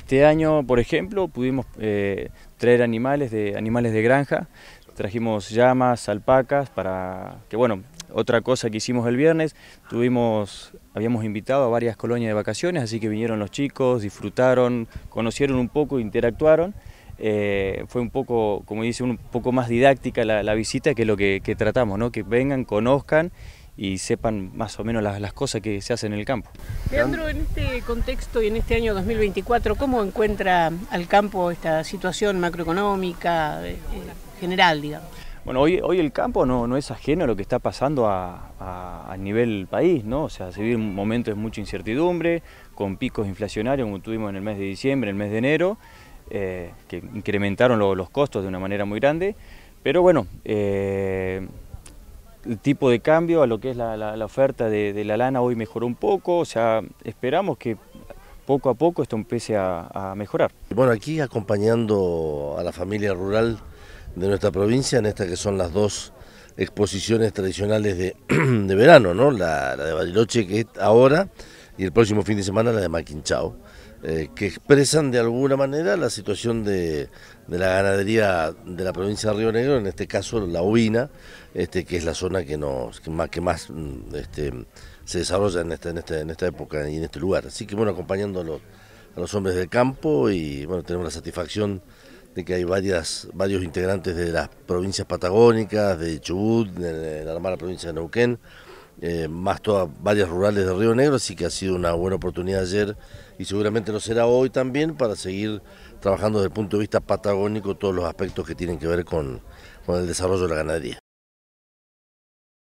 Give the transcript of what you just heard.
Este año, por ejemplo, pudimos eh, traer animales de, animales de granja, trajimos llamas, alpacas, para que bueno, otra cosa que hicimos el viernes, tuvimos, habíamos invitado a varias colonias de vacaciones, así que vinieron los chicos, disfrutaron, conocieron un poco, interactuaron. Eh, fue un poco, como dice, un poco más didáctica la, visita que lo que, que tratamos, ¿no? que vengan, conozcan y sepan más o menos las, cosas que se hacen en el campo. Leandro, en este contexto y en este año 2024, ¿cómo encuentra al campo esta situación macroeconómica eh, eh, general, digamos? Bueno, hoy, el campo no, es ajeno a lo que está pasando a, nivel país, ¿no? O sea, se vive un momento de mucha incertidumbre, con picos inflacionarios como tuvimos en el mes de diciembre, en el mes de enero, eh, que incrementaron los costos de una manera muy grande. Pero bueno, el tipo de cambio a lo que es la, oferta de, la lana hoy mejoró un poco, o sea, esperamos que poco a poco esto empiece a, mejorar. Bueno, aquí acompañando a la familia rural de nuestra provincia, en estas que son las dos exposiciones tradicionales de, verano, ¿no? La, la de Bariloche que es ahora y el próximo fin de semana la de Maquinchao, eh, que expresan de alguna manera la situación de, la ganadería de la provincia de Río Negro, en este caso la ovina, este, que es la zona que, nos, más, que más mm, este, se desarrolla en esta, en, este, época y en este lugar. Así que bueno, acompañando a los, hombres del campo y bueno, tenemos la satisfacción de que hay varias, varios integrantes de las provincias patagónicas, de Chubut, de, la hermana provincia de Neuquén, eh, más todas varias rurales de Río Negro, así que ha sido una buena oportunidad ayer y seguramente lo será hoy también para seguir trabajando desde el punto de vista patagónico todos los aspectos que tienen que ver con, con el desarrollo de la ganadería.